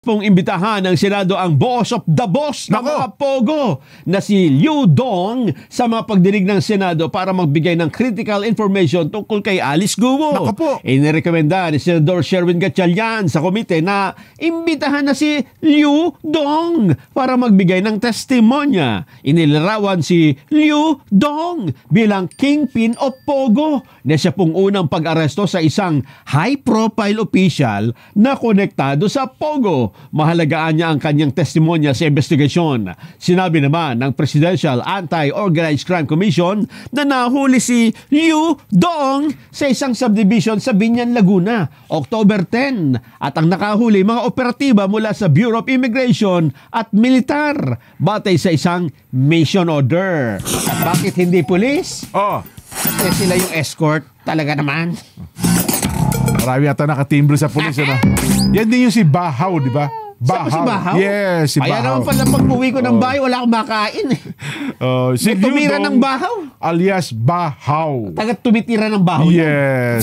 pong imbitahan ng Senado ang boss of the boss ng mga Pogo na si Liu Dong sa mga pagdinig ng Senado para magbigay ng critical information tungkol kay Alice Guo. Inirekomenda ni Senador Sherwin Gatchalian sa komite na imbitahan na si Liu Dong para magbigay ng testimonya. Inilarawan si Liu Dong bilang kingpin of Pogo na siya pong unang pag-aresto sa isang high-profile official na konektado sa Pogo. Pangulo, mahalagaan niya ang kanyang testimonya sa investigasyon. Sinabi naman ng Presidential Anti-Organized Crime Commission na nahuli si Liu Dong sa isang subdivision sa Binyan, Laguna, October 10 at ang nakahuli mga operatiba mula sa Bureau of Immigration at Militar batay sa isang mission order. At bakit hindi pulis? Oh. Kasi sila yung escort talaga naman. Marami yata nakatimbro sa pulis. Ano? Yan din yung si Bahaw, di ba? Bahaw. Si Bahaw? Yes, si Bahaw. Kaya naman pala pag uwi ko ng oh. bahay, wala akong makain eh. Uh, si May tumira Yudong, ng Bahaw. Alias Bahaw. Taga tumitira ng Bahaw. Yes.